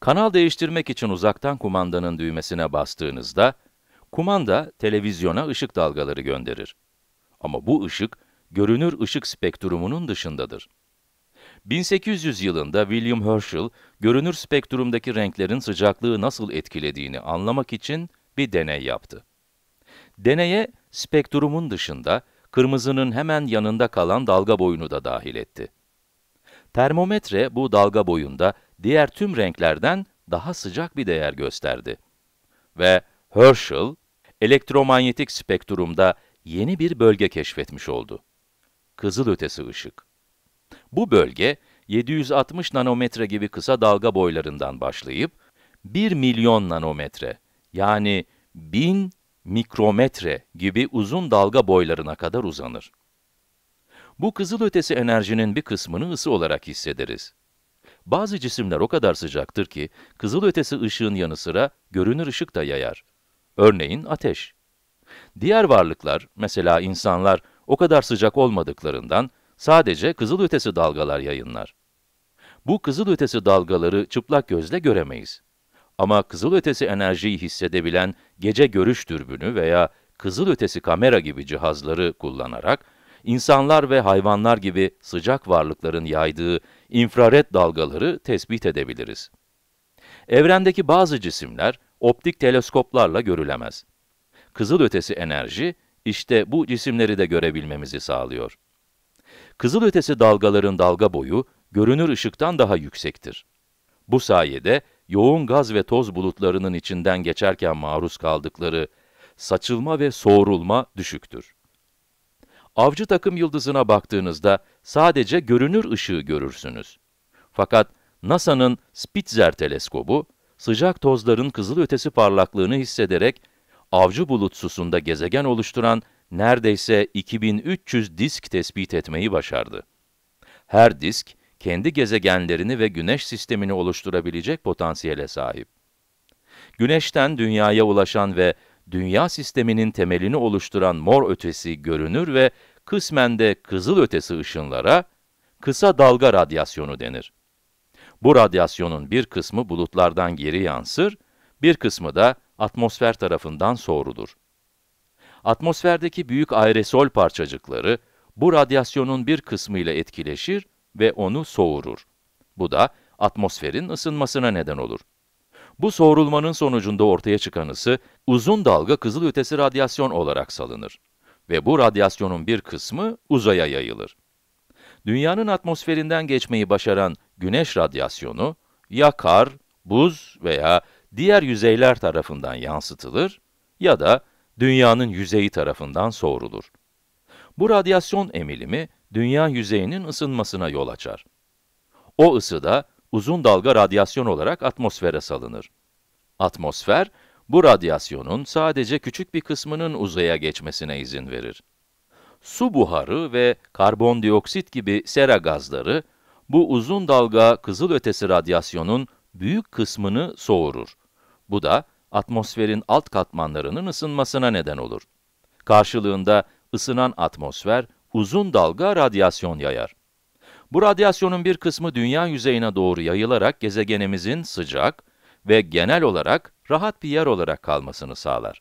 Kanal değiştirmek için uzaktan kumandanın düğmesine bastığınızda, kumanda televizyona ışık dalgaları gönderir. Ama bu ışık, görünür ışık spektrumunun dışındadır. 1800 yılında William Herschel, görünür spektrumdaki renklerin sıcaklığı nasıl etkilediğini anlamak için bir deney yaptı. Deneye, spektrumun dışında, kırmızının hemen yanında kalan dalga boyunu da dahil etti. Termometre bu dalga boyunda diğer tüm renklerden daha sıcak bir değer gösterdi. Ve Herschel, elektromanyetik spektrumda yeni bir bölge keşfetmiş oldu. Kızılötesi ışık. Bu bölge, 760 nanometre gibi kısa dalga boylarından başlayıp, 1 milyon nanometre, yani 1000 mikrometre gibi uzun dalga boylarına kadar uzanır. Bu kızılötesi enerjinin bir kısmını ısı olarak hissederiz. Bazı cisimler o kadar sıcaktır ki kızılötesi ışığın yanı sıra görünür ışık da yayar. Örneğin ateş. Diğer varlıklar, mesela insanlar o kadar sıcak olmadıklarından sadece kızılötesi dalgalar yayınlar. Bu kızılötesi dalgaları çıplak gözle göremeyiz. Ama kızılötesi enerjiyi hissedebilen gece görüş dürbünü veya kızılötesi kamera gibi cihazları kullanarak insanlar ve hayvanlar gibi sıcak varlıkların yaydığı infrared dalgaları tespit edebiliriz. Evrendeki bazı cisimler optik teleskoplarla görülemez. Kızılötesi enerji işte bu cisimleri de görebilmemizi sağlıyor. Kızılötesi dalgaların dalga boyu görünür ışıktan daha yüksektir. Bu sayede yoğun gaz ve toz bulutlarının içinden geçerken maruz kaldıkları saçılma ve soğurulma düşüktür. Avcı takım yıldızına baktığınızda sadece görünür ışığı görürsünüz. Fakat NASA'nın Spitzer teleskobu, sıcak tozların kızılötesi parlaklığını hissederek avcı bulutsusunda gezegen oluşturan neredeyse 2300 disk tespit etmeyi başardı. Her disk, kendi gezegenlerini ve güneş sistemini oluşturabilecek potansiyele sahip. Güneşten dünyaya ulaşan ve dünya sisteminin temelini oluşturan mor ötesi görünür ve kısmen de kızılötesi ışınlara kısa dalga radyasyonu denir. Bu radyasyonun bir kısmı bulutlardan geri yansır, bir kısmı da atmosfer tarafından soğurulur. Atmosferdeki büyük aerosol parçacıkları bu radyasyonun bir kısmı ile etkileşir ve onu soğurur. Bu da atmosferin ısınmasına neden olur. Bu soğurulmanın sonucunda ortaya çıkan ısı, uzun dalga kızılötesi radyasyon olarak salınır ve bu radyasyonun bir kısmı uzaya yayılır. Dünyanın atmosferinden geçmeyi başaran güneş radyasyonu ya kar, buz veya diğer yüzeyler tarafından yansıtılır ya da dünyanın yüzeyi tarafından soğurulur. Bu radyasyon emilimi dünya yüzeyinin ısınmasına yol açar. O ısı da uzun dalga radyasyon olarak atmosfere salınır. Atmosfer, bu radyasyonun sadece küçük bir kısmının uzaya geçmesine izin verir. Su buharı ve karbondioksit gibi sera gazları, bu uzun dalga kızılötesi radyasyonun büyük kısmını soğurur. Bu da atmosferin alt katmanlarının ısınmasına neden olur. Karşılığında ısınan atmosfer uzun dalga radyasyon yayar. Bu radyasyonun bir kısmı dünya yüzeyine doğru yayılarak gezegenimizin sıcak ve genel olarak rahat bir yer olarak kalmasını sağlar.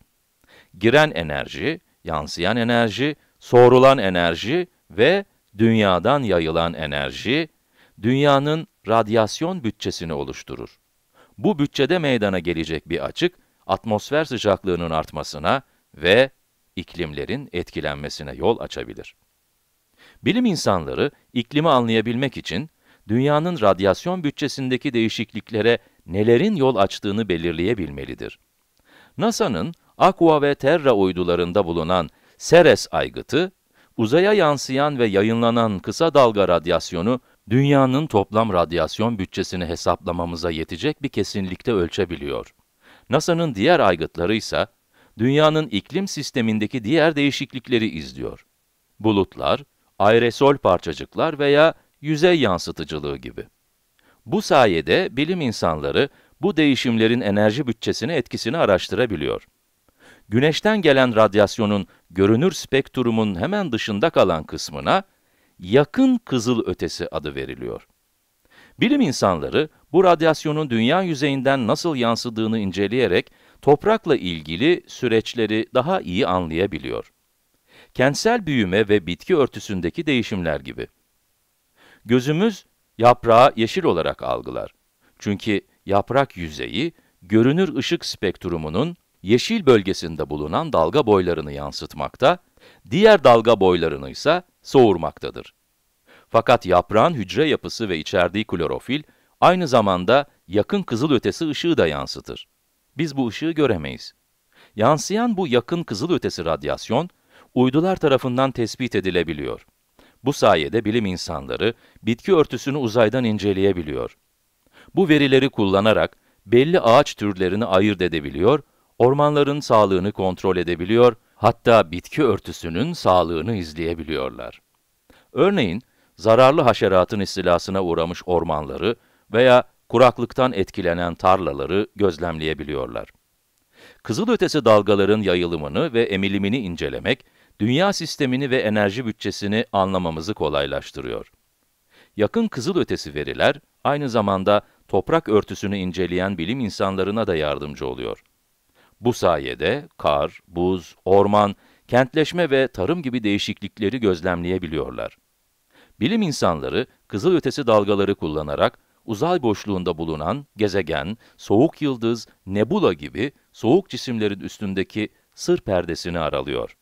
Giren enerji, yansıyan enerji, soğrulan enerji ve dünyadan yayılan enerji, dünyanın radyasyon bütçesini oluşturur. Bu bütçede meydana gelecek bir açık, atmosfer sıcaklığının artmasına ve iklimlerin etkilenmesine yol açabilir. Bilim insanları iklimi anlayabilmek için dünyanın radyasyon bütçesindeki değişikliklere nelerin yol açtığını belirleyebilmelidir. NASA'nın Aqua ve Terra uydularında bulunan Ceres aygıtı, uzaya yansıyan ve yayınlanan kısa dalga radyasyonu, dünyanın toplam radyasyon bütçesini hesaplamamıza yetecek bir kesinlikte ölçebiliyor. NASA'nın diğer aygıtları ise, dünyanın iklim sistemindeki diğer değişiklikleri izliyor. Bulutlar, aerosol parçacıklar veya yüzey yansıtıcılığı gibi. Bu sayede bilim insanları bu değişimlerin enerji bütçesini etkisini araştırabiliyor. Güneşten gelen radyasyonun görünür spektrumun hemen dışında kalan kısmına yakın kızıl ötesi adı veriliyor. Bilim insanları bu radyasyonun dünya yüzeyinden nasıl yansıdığını inceleyerek toprakla ilgili süreçleri daha iyi anlayabiliyor. Kentsel büyüme ve bitki örtüsündeki değişimler gibi. Gözümüz yaprağı yeşil olarak algılar. Çünkü yaprak yüzeyi görünür ışık spektrumunun yeşil bölgesinde bulunan dalga boylarını yansıtmakta, diğer dalga boylarını ise soğurmaktadır. Fakat yaprağın hücre yapısı ve içerdiği klorofil, aynı zamanda yakın kızılötesi ışığı da yansıtır. Biz bu ışığı göremeyiz. Yansıyan bu yakın kızılötesi radyasyon, uydular tarafından tespit edilebiliyor. Bu sayede bilim insanları bitki örtüsünü uzaydan inceleyebiliyor. Bu verileri kullanarak belli ağaç türlerini ayırt edebiliyor, ormanların sağlığını kontrol edebiliyor, hatta bitki örtüsünün sağlığını izleyebiliyorlar. Örneğin, zararlı haşeratın istilasına uğramış ormanları veya kuraklıktan etkilenen tarlaları gözlemleyebiliyorlar. Kızılötesi dalgaların yayılımını ve emilimini incelemek, dünya sistemini ve enerji bütçesini anlamamızı kolaylaştırıyor. Yakın kızılötesi veriler, aynı zamanda toprak örtüsünü inceleyen bilim insanlarına da yardımcı oluyor. Bu sayede kar, buz, orman, kentleşme ve tarım gibi değişiklikleri gözlemleyebiliyorlar. Bilim insanları kızılötesi dalgaları kullanarak uzay boşluğunda bulunan gezegen, soğuk yıldız, nebula gibi soğuk cisimlerin üstündeki sır perdesini aralıyor.